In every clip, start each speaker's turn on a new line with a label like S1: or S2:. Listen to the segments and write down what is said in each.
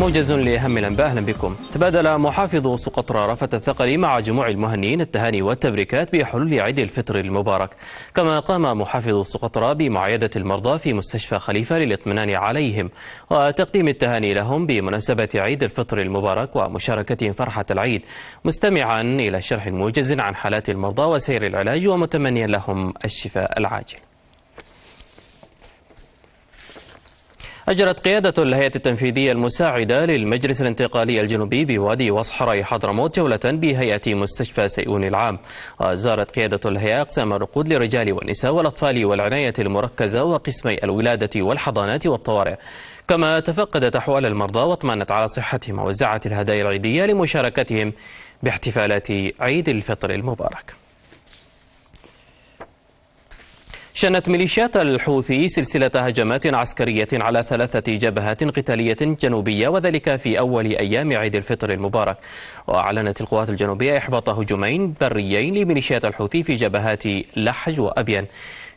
S1: موجز لأهم الأنباء أهلا بكم تبادل محافظ سقطرى رفت الثقلي مع جموع المهنيين التهاني والتبريكات بحلول عيد الفطر المبارك كما قام محافظ سقطرى بمعايدة المرضى في مستشفى خليفة للإطمئنان عليهم وتقديم التهاني لهم بمناسبة عيد الفطر المبارك ومشاركتهم فرحة العيد مستمعا إلى شرح موجز عن حالات المرضى وسير العلاج ومتمنيا لهم الشفاء العاجل أجرت قيادة الهيئة التنفيذية المساعدة للمجلس الانتقالي الجنوبي بوادي وصحراء حضرموت جولة بهيئة مستشفى سيئون العام وزارت قيادة الهيئة أقسام الرقود للرجال والنساء والأطفال والعناية المركزة وقسمي الولادة والحضانات والطوارئ كما تفقدت أحوال المرضى واطمأنت على صحتهم ووزعت الهدايا العيدية لمشاركتهم باحتفالات عيد الفطر المبارك شنت ميليشيات الحوثي سلسلة هجمات عسكرية على ثلاثة جبهات قتالية جنوبية وذلك في أول أيام عيد الفطر المبارك وأعلنت القوات الجنوبية إحباط هجومين بريين لميليشيات الحوثي في جبهات لحج وأبين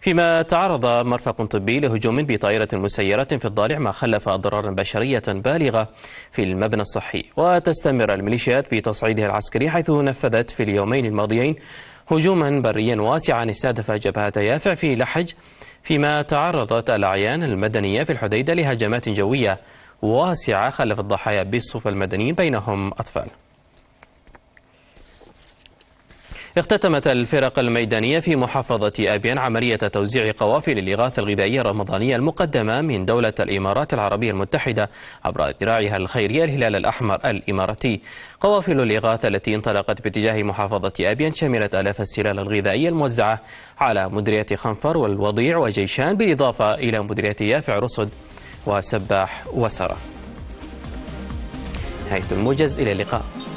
S1: فيما تعرض مرفق طبي لهجوم بطائرة مسيرة في الضالع ما خلف أضرارا بشرية بالغة في المبنى الصحي وتستمر الميليشيات بتصعيدها العسكري حيث نفذت في اليومين الماضيين هجوما بريا واسعا استهدف جبهة يافع في لحج فيما تعرضت الأعيان المدنية في الحديدة لهجمات جوية واسعة خلف الضحايا بالصف المدني بينهم أطفال اختتمت الفرق الميدانية في محافظة أبيان عملية توزيع قوافل الإغاثة الغذائية الرمضانية المقدمة من دولة الإمارات العربية المتحدة عبر ذراعها الخيرية الهلال الأحمر الإماراتي قوافل الإغاثة التي انطلقت باتجاه محافظة أبيان شملت آلاف السلال الغذائية الموزعة على مديرية خنفر والوضيع وجيشان بالإضافة إلى مديرية يافع رصد وسباح وسرة نهاية الموجز إلى اللقاء